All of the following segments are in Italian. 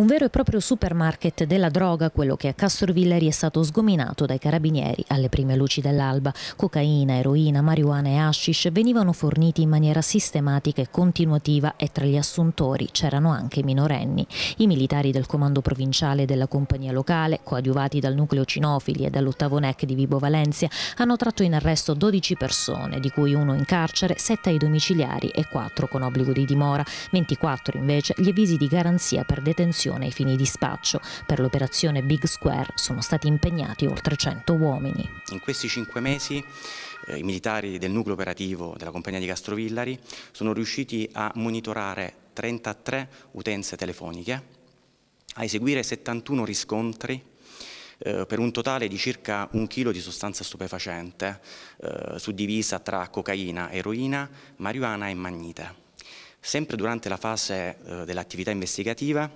Un vero e proprio supermarket della droga, quello che a Castorvilleri è stato sgominato dai carabinieri alle prime luci dell'alba. Cocaina, eroina, marijuana e hashish venivano forniti in maniera sistematica e continuativa e tra gli assuntori c'erano anche minorenni. I militari del comando provinciale della compagnia locale, coadiuvati dal nucleo cinofili e dall'ottavo NEC di Vibo Valencia, hanno tratto in arresto 12 persone, di cui uno in carcere, 7 ai domiciliari e 4 con obbligo di dimora, 24 invece gli avvisi di garanzia per detenzione prostituzione ai fini di spaccio. Per l'operazione Big Square sono stati impegnati oltre 100 uomini. In questi cinque mesi eh, i militari del nucleo operativo della compagnia di Castrovillari sono riusciti a monitorare 33 utenze telefoniche, a eseguire 71 riscontri eh, per un totale di circa un chilo di sostanza stupefacente, eh, suddivisa tra cocaina, eroina, marijuana e magnite. Sempre durante la fase eh, dell'attività investigativa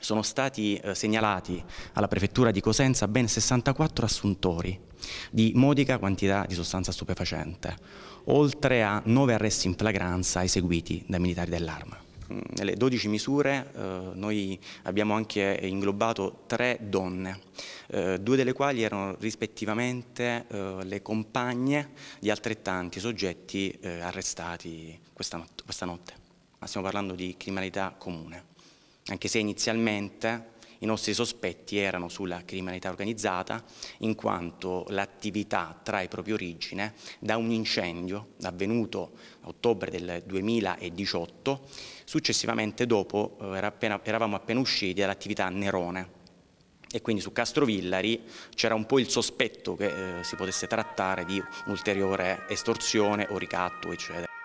sono stati eh, segnalati alla prefettura di Cosenza ben 64 assuntori di modica quantità di sostanza stupefacente, oltre a 9 arresti in flagranza eseguiti dai militari dell'arma. Mm, nelle 12 misure eh, noi abbiamo anche inglobato tre donne, eh, due delle quali erano rispettivamente eh, le compagne di altrettanti soggetti eh, arrestati questa, not questa notte. Ma stiamo parlando di criminalità comune anche se inizialmente i nostri sospetti erano sulla criminalità organizzata, in quanto l'attività trae proprio origine da un incendio avvenuto a ottobre del 2018, successivamente dopo eh, era appena, eravamo appena usciti dall'attività Nerone. E quindi su Castrovillari c'era un po' il sospetto che eh, si potesse trattare di un'ulteriore estorsione o ricatto, eccetera.